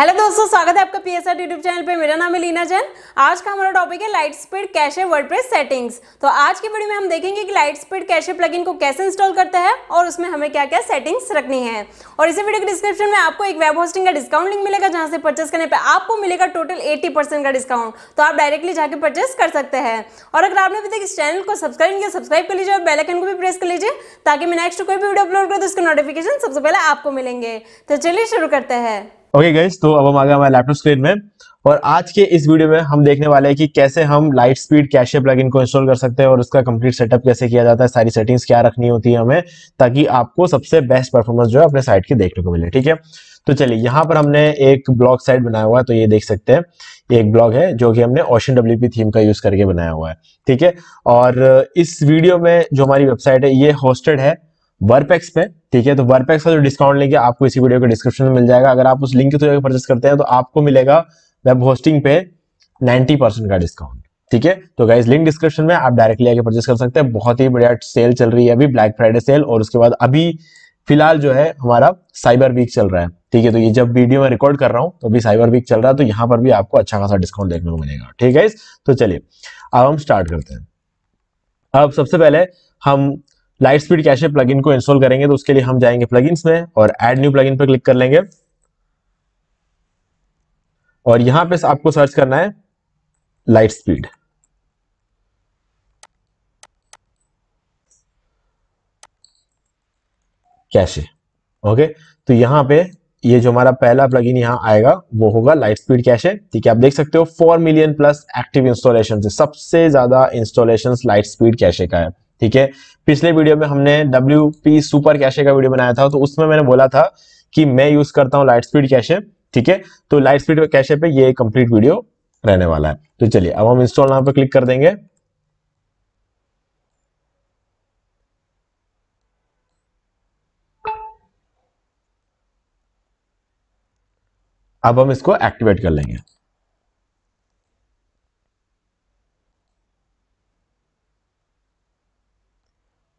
hello दोस्तों स्वागत है आपका पीएसआर यूट्यूब चैनल पे मेरा नाम है लीना जैन आज का हमारा टॉपिक है light speed cache WordPress settings तो आज की वीडियो में हम देखेंगे कि लाइट स्पीड कैशे प्लगइन को कैसे इंस्टॉल करते हैं और उसमें हमें क्या क्या सेटिंग्स रखनी है और इसी वीडियो के डिस्क्रिप्शन में आपको एक वेब होस्टिंग का डिस्काउंट लिंक मिलेगा जहाँ से परचेस करने पर आपको मिलेगा टोटल एट्टी का डिस्काउंट तो आप डायरेक्टली जाकर परचेस कर सकते हैं और अगर आपने अभी तक इस चैनल को सब्सक्राइब किया सब्सक्राइब कर लीजिए और बेलकन को भी प्रेस कर लीजिए ताकि मैं नेक्स्ट कोई भी वीडियो अपलोड करूँ तो उसके नोटिफिकेशन सबसे पहले आपको मिलेंगे तो चलिए शुरू करते हैं ओके गई तो अब हम आ गए हमारे लैपटॉप स्क्रीन में और आज के इस वीडियो में हम देखने वाले हैं कि कैसे हम लाइट स्पीड कैशे प्लगइन को इंस्टॉल कर सकते हैं और उसका कंप्लीट सेटअप कैसे किया जाता है सारी सेटिंग्स क्या रखनी होती है हमें ताकि आपको सबसे बेस्ट परफॉर्मेंस जो है अपने साइट की देखने को मिले ठीक है तो चलिए यहाँ पर हमने एक ब्लॉग साइट बनाया हुआ है तो ये देख सकते हैं एक ब्लॉग है जो कि हमने ओशन डब्ल्यू थीम का यूज करके बनाया हुआ है ठीक है और इस वीडियो में जो हमारी वेबसाइट है ये होस्टेड है वर्पेक्स पे ठीक है तो वर्पेक्स का जो डिस्काउंट लेंगे आपको इसी वीडियो के डिस्क्रिप्शन में मिल जाएगा अगर आप उस लिंक के थ्रू तो परचेस करते हैं तो आपको मिलेगा वेब होस्टिंग पे 90% का डिस्काउंट ठीक है तो गाइज लिंक डिस्क्रिप्शन में आप डायरेक्टली आगे परचेस कर सकते हैं बहुत ही बढ़िया सेल चल रही है अभी ब्लैक फ्राइडे सेल और उसके बाद अभी फिलहाल जो है हमारा साइबर वीक चल रहा है ठीक है तो ये जब वीडियो में रिकॉर्ड कर रहा हूँ तो अभी साइबर वीक चल रहा है तो यहाँ पर भी आपको अच्छा खासा डिस्काउंट देखने को मिलेगा ठीक है तो चलिए अब हम स्टार्ट करते हैं अब सबसे पहले हम लाइट स्पीड कैशे प्लगइन को इंस्टॉल करेंगे तो उसके लिए हम जाएंगे प्लगइन्स में और एड न्यू प्लगइन पर क्लिक कर लेंगे और यहां पे आपको सर्च करना है लाइट स्पीड कैशे ओके तो यहां पे ये जो हमारा पहला प्लगइन यहां आएगा वो होगा लाइट स्पीड कैशे ठीक है आप देख सकते हो 4 मिलियन प्लस एक्टिव इंस्टॉलेशन सबसे ज्यादा इंस्टॉलेशन लाइट स्पीड कैशे का है ठीक है पिछले वीडियो में हमने डब्ल्यू पी सुपर कैशे का वीडियो बनाया था तो उसमें मैंने बोला था कि मैं यूज करता हूँ लाइट स्पीड कैशे ठीक है तो लाइट स्पीड कैशे पे ये कंप्लीट वीडियो रहने वाला है तो चलिए अब हम इंस्टॉल नाम पर क्लिक कर देंगे अब हम इसको एक्टिवेट कर लेंगे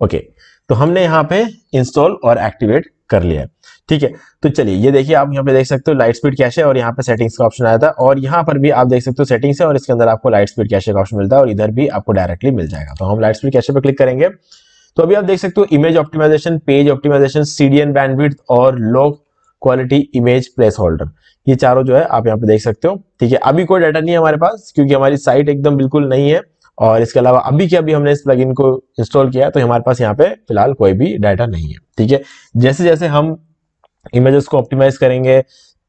ओके तो हमने यहाँ पे इंस्टॉल और एक्टिवेट कर लिया है ठीक है तो चलिए ये देखिए आप यहाँ पे देख सकते हो लाइट स्पीड कैश है और यहाँ पे सेटिंग्स का ऑप्शन आया था और यहाँ पर भी आप देख सकते हो सेटिंग्स है और इसके अंदर आपको लाइट स्पीड कैशे का ऑप्शन मिलता है और इधर भी आपको डायरेक्टली मिल जाएगा तो हम लाइट स्पीड कैशे पर क्लिक करेंगे तो अभी आप देख सकते हो image optimization page optimization CDN bandwidth और low quality image placeholder ये चारों जो है आप यहाँ पे देख सकते हो ठीक है अभी कोई डाटा नहीं है हमारे पास क्योंकि हमारी साइट एकदम बिल्कुल नहीं है और इसके अलावा अभी के अभी हमने इस प्लगइन को इंस्टॉल किया तो हमारे पास यहाँ पे फिलहाल कोई भी डाटा नहीं है ठीक है जैसे जैसे हम इमेजेस को ऑप्टिमाइज करेंगे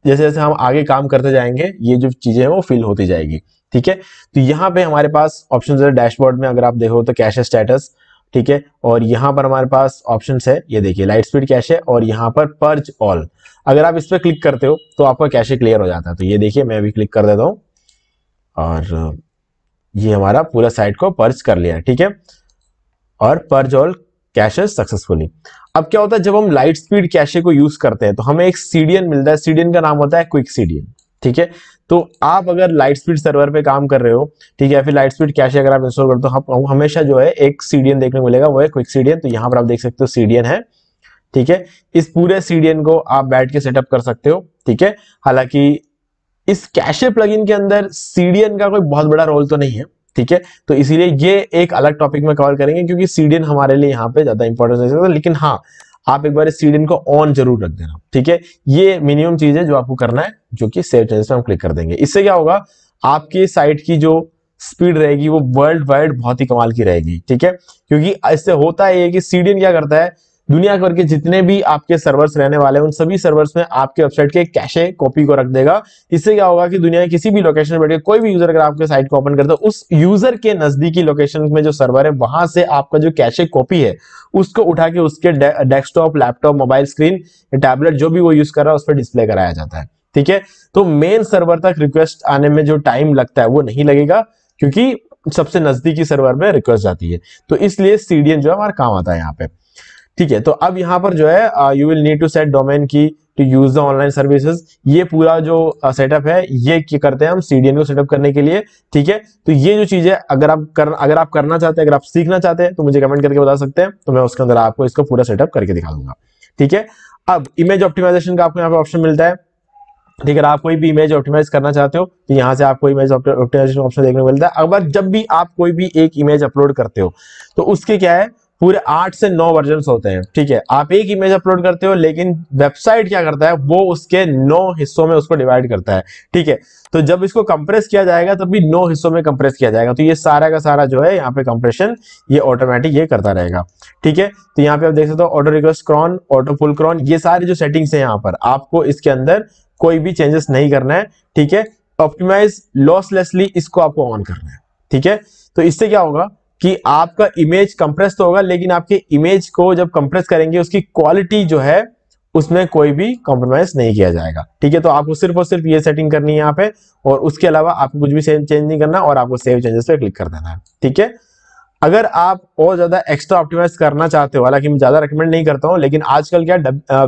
जैसे जैसे हम आगे काम करते जाएंगे ये जो चीजें हैं वो फिल होती जाएगी ठीक है तो यहाँ पे हमारे पास ऑप्शन है डैशबोर्ड में अगर आप देखो तो कैश स्टेटस ठीक है और यहाँ पर हमारे पास ऑप्शन है ये देखिए लाइट स्पीड कैश है और यहाँ पर पर्च ऑल अगर आप इस पर क्लिक करते हो तो आपका कैशे क्लियर हो जाता है तो ये देखिए मैं भी क्लिक कर देता हूँ और ये हमारा पूरा साइट को पर्च कर लिया ठीक है और पर्च ऑल कैशेस सक्सेसफुली अब क्या होता है जब हम लाइट स्पीड कैशे को यूज करते हैं तो हमें एक सीडीएन मिलता है सीडीएन का नाम होता है क्विक सीडीएन ठीक है तो आप अगर लाइट स्पीड सर्वर पे काम कर रहे हो ठीक है फिर लाइट स्पीड कैशे अगर आप इंस्टॉल करते हो तो हम हमेशा जो है एक सीडीएन देखने को मिलेगा वो है क्विक सीडीएन तो यहाँ पर आप देख सकते हो सीडीएन है ठीक है इस पूरे सीडीएन को आप बैठ के सेटअप कर सकते हो ठीक है हालांकि इस कैशे प्लगइन के अंदर सीडीएन का कोई बहुत बड़ा रोल तो नहीं है ठीक है तो इसीलिए ये एक अलग टॉपिक में कवर करेंगे क्योंकि सीडीएन हमारे लिए यहाँ पे ज्यादा इंपॉर्टेंस नहीं सकता लेकिन हाँ आप एक बार इस सीडीएन को ऑन जरूर रख देना ठीक है ये मिनिमम चीज है जो आपको करना है जो कि सेव चेंज पे हम क्लिक कर देंगे इससे क्या होगा आपकी साइट की जो स्पीड रहेगी वो वर्ल्ड वाइड बहुत ही कमाल की रहेगी ठीक है क्योंकि इससे होता है कि सीडीएन क्या करता है दुनिया भर के जितने भी आपके सर्वर्स रहने वाले हैं उन सभी सर्वर्स में आपके वेबसाइट के कैशे कॉपी को रख देगा इससे क्या होगा कि दुनिया के किसी भी लोकेशन में बैठे कोई भी यूजर अगर आपके साइट को ओपन करता है उस यूजर के नजदीकी लोकेशन में जो सर्वर है वहां से आपका जो कैशे कॉपी है उसको उठा के उसके desktop laptop mobile screen tablet जो भी वो यूज कर रहा है उस पर डिस्प्ले कराया जाता है ठीक है तो मेन सर्वर तक रिक्वेस्ट आने में जो टाइम लगता है वो नहीं लगेगा क्योंकि सबसे नजदीकी सर्वर में रिक्वेस्ट जाती है तो इसलिए सीडीएन जो है हमारा काम आता है यहाँ पे ठीक है तो अब यहाँ पर जो है you will need to set domain key to use the online services ये पूरा जो सेटअप uh, है ये करते हैं हम सीडीएन को सेटअप करने के लिए ठीक है तो ये जो चीज है अगर आप कर अगर आप करना चाहते हैं अगर आप सीखना चाहते हैं तो मुझे कमेंट करके बता सकते हैं तो मैं उसके अंदर आपको इसका पूरा सेटअप करके दिखा दूंगा ठीक है अब इमेज ऑप्टिमाइजेशन का आपको यहाँ पे ऑप्शन मिलता है ठीक है आप कोई भी इमेज ऑप्टिमाइज करना चाहते हो तो यहाँ से आपको इमेज ऑप्टिमाइजेशन ऑप्शन देखने को मिलता है अगर जब भी आप कोई भी एक इमेज अपलोड करते हो तो उसके क्या है पूरे आठ से नौ वर्जन होते हैं ठीक है आप एक इमेज अपलोड करते हो लेकिन वेबसाइट क्या करता है वो उसके नौ हिस्सों में उसको डिवाइड करता है ठीक है तो जब इसको कंप्रेस किया जाएगा तब भी नौ हिस्सों में कंप्रेस किया जाएगा तो ये सारा का सारा जो है यहाँ पे कंप्रेशन ये ऑटोमेटिक ये करता रहेगा ठीक है तो यहाँ पे आप देख सकते हो auto request cron auto full cron ये सारे जो सेटिंग्स है यहाँ पर आपको इसके अंदर कोई भी चेंजेस नहीं करना है ठीक है ऑप्टिमाइज लॉसलेसली इसको आपको ऑन करना है ठीक है तो इससे क्या होगा कि आपका इमेज कंप्रेस तो होगा लेकिन आपके इमेज को जब कंप्रेस करेंगे उसकी क्वालिटी जो है उसमें कोई भी कॉम्प्रोमाइज नहीं किया जाएगा ठीक है तो आपको सिर्फ और सिर्फ ये सेटिंग करनी है यहाँ पे और उसके अलावा आपको कुछ भी चेंज नहीं करना और आपको सेव चेंजेस पे क्लिक कर देना है ठीक है अगर आप और ज्यादा एक्स्ट्रा ऑप्टिमाइज करना चाहते हो हालांकि मैं ज्यादा रिकमेंड नहीं करता हूँ लेकिन आजकल क्या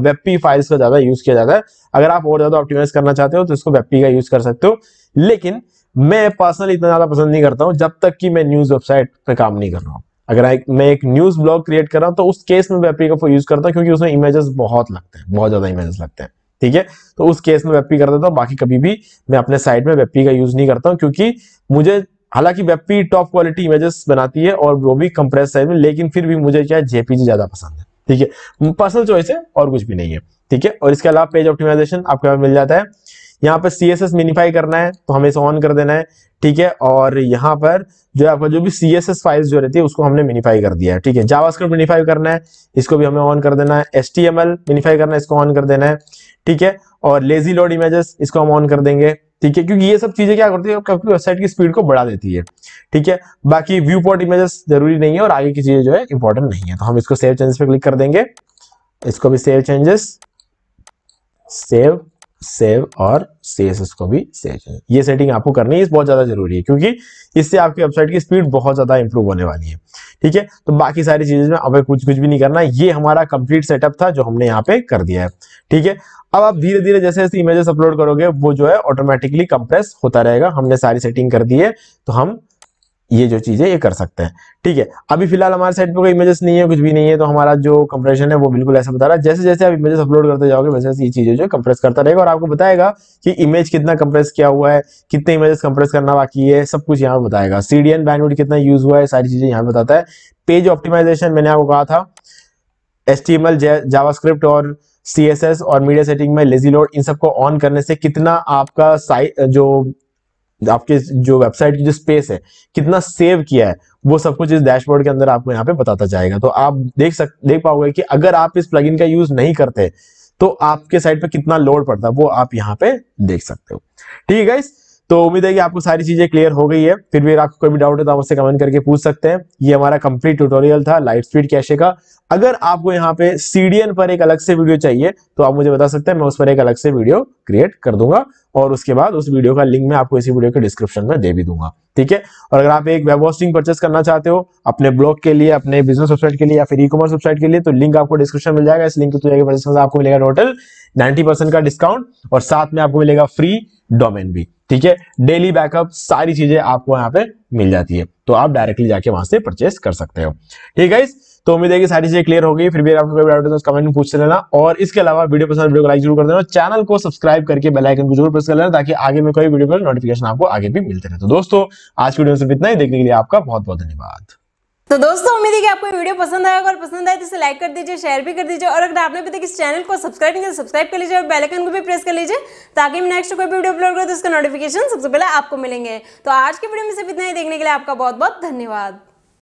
वेबपी फाइल्स का ज्यादा यूज किया जाता है अगर आप और ज्यादा ऑप्टिमाइज करना चाहते हो तो इसको वेबपी का यूज कर सकते हो लेकिन मैं पर्सनली इतना ज्यादा पसंद नहीं करता हूँ जब तक कि मैं न्यूज वेबसाइट पे काम नहीं कर रहा हूँ अगर एक, मैं एक न्यूज ब्लॉग क्रिएट कर रहा हूँ तो उस केस में वेपी का यूज करता हूँ क्योंकि उसमें इमेजेस बहुत लगते हैं बहुत ज्यादा इमेजेस लगते हैं ठीक है तो उस केस में वेपी कर देता हूँ बाकी कभी भी मैं अपने साइट में वेपी का यूज नहीं करता हूँ क्योंकि मुझे हालांकि वेपी टॉप क्वालिटी इमेजेस बनाती है और वो भी कंप्रेस साइज में लेकिन फिर भी मुझे क्या है जेपीजी ज्यादा पसंद है ठीक है पर्सनल चॉइस है और कुछ भी नहीं है ठीक है और इसके अलावा पेज ऑप्टिमाइजेशन आपके पास मिल जाता है यहाँ पर सी एस एस मिनिफाई करना है तो हमें इसे ऑन कर देना है ठीक है और यहाँ पर जो है आपका जो भी सी एस एस फाइल जो रहती है उसको हमने मिनिफाई कर दिया है ठीक है जावास्क्रिप्ट मिनिफाई करना है इसको भी हमें ऑन कर देना है S T M L minify करना है इसको ऑन कर देना है ठीक है और लेजी लोड इमेजेस इसको हम ऑन कर देंगे ठीक है क्योंकि ये सब चीजें क्या करती है क्योंकि वेबसाइट की स्पीड को बढ़ा देती है ठीक है बाकी व्यू पॉइंट इमेजेस जरूरी नहीं है और आगे की चीजें जो है इंपॉर्टेंट नहीं है तो हम इसको सेव चेंजेस पे क्लिक कर देंगे इसको भी सेव चेंजेस सेव सेव और सीएसएस को भी सेव करें ये सेटिंग आपको करनी है बहुत ज़्यादा जरूरी है क्योंकि इससे आपकी वेबसाइट की स्पीड बहुत ज़्यादा इंप्रूव होने वाली है ठीक है तो बाकी सारी चीज़ें में अब कुछ कुछ भी नहीं करना ये हमारा कंप्लीट सेटअप था जो हमने यहाँ पे कर दिया है ठीक है अब आप धीरे धीरे जैसे जैसे इमेजेस अपलोड करोगे वो जो है ऑटोमेटिकली कंप्रेस होता रहेगा हमने सारी सेटिंग कर दी है तो हम ये जो चीज़ें ये कर सकते हैं ठीक है अभी फिलहाल हमारे साइट पे कोई इमेजेस नहीं है कुछ भी नहीं है तो हमारा जो कंप्रेशन है वो बिल्कुल ऐसा बता रहा है जैसे जैसे आप इमेजेस अपलोड करते जाओगे वैसे वैसे ये चीज़ें जो कंप्रेस करता रहेगा और आपको बताएगा कि इमेज कितना कंप्रेस किया हुआ है कितने इमेजेस कंप्रेस करना बाकी है सब कुछ यहाँ पर बताएगा सी डी कितना यूज हुआ है सारी चीज़ें यहाँ बताता है पेज ऑप्टिमाइजेशन मैंने आपको कहा था एस टी जावास्क्रिप्ट और सी और मीडिया सेटिंग में लेजी लोड इन सबको ऑन करने से कितना आपका साइट जो आपके जो वेबसाइट की जो स्पेस है कितना सेव किया है वो सब कुछ इस डैशबोर्ड के अंदर आपको यहाँ पे बताता जाएगा तो आप देख सक देख पाओगे कि अगर आप इस प्लगइन का यूज नहीं करते तो आपके साइट पे कितना लोड पड़ता है वो आप यहाँ पे देख सकते हो ठीक है गाइस तो उम्मीद है कि आपको सारी चीजें क्लियर हो गई है फिर भी आपको कोई भी डाउट है तो आप उससे कमेंट करके पूछ सकते हैं ये हमारा कंप्लीट ट्यूटोरियल था लाइट स्पीड कैशे का अगर आपको यहाँ पे सीडीएन पर एक अलग से वीडियो चाहिए तो आप मुझे बता सकते हैं मैं उस पर एक अलग से वीडियो क्रिएट कर दूंगा और उसके बाद उस वीडियो का लिंक मैं आपको इसी वीडियो के डिस्क्रिप्शन में दे भी दूंगा ठीक है और अगर आप एक वेब होस्टिंग परचेस करना चाहते हो अपने ब्लॉग के लिए अपने बिजनेस वेबसाइट के लिए या फिर ई कॉमर्स वेबसाइट के लिए तो लिंक आपको डिस्क्रिप्शन मिल जाएगा इस लिंक के आपको मिलेगा टोटल नाइन्टी का डिस्काउंट और साथ में आपको मिलेगा फ्री डोमेन भी ठीक है डेली बैकअप सारी चीजें आपको यहाँ पे मिल जाती है तो आप डायरेक्टली जाके वहां से परचेस कर सकते हो ठीक है तो उम्मीद है कि सारी चीजें क्लियर हो गई फिर भी आपको कोई डाउट है तो कमेंट में पूछ लेना और इसके अलावा वीडियो पसंद वीडियो तो को लाइक जरूर कर देना चैनल को सब्सक्राइब करके बेल आइकन को जरूर प्रेस कर लेना ताकि आगे में कोई वीडियो पर नोटिफिकेशन आपको आगे भी मिलते रहे तो दोस्तों आज की वीडियो सिर्फ इतना ही देखने के लिए आपका बहुत बहुत धन्यवाद तो दोस्तों उम्मीद है कि आपको वीडियो पसंद आया अगर पसंद आए तो इसे लाइक कर दीजिए शेयर भी कर दीजिए और अगर आपने अभी तक इस चैनल को सब्सक्राइब नहीं किया सब्सक्राइब तो कर लीजिए और बेल आइकन को भी प्रेस कर लीजिए ताकि मैं नेक्स्ट कोई वीडियो अपलोड करूँ तो उसका नोटिफिकेशन सबसे पहले आपको मिलेंगे तो आज की वीडियो में सिर्फ इतना ही देखने के लिए आपका बहुत बहुत धन्यवाद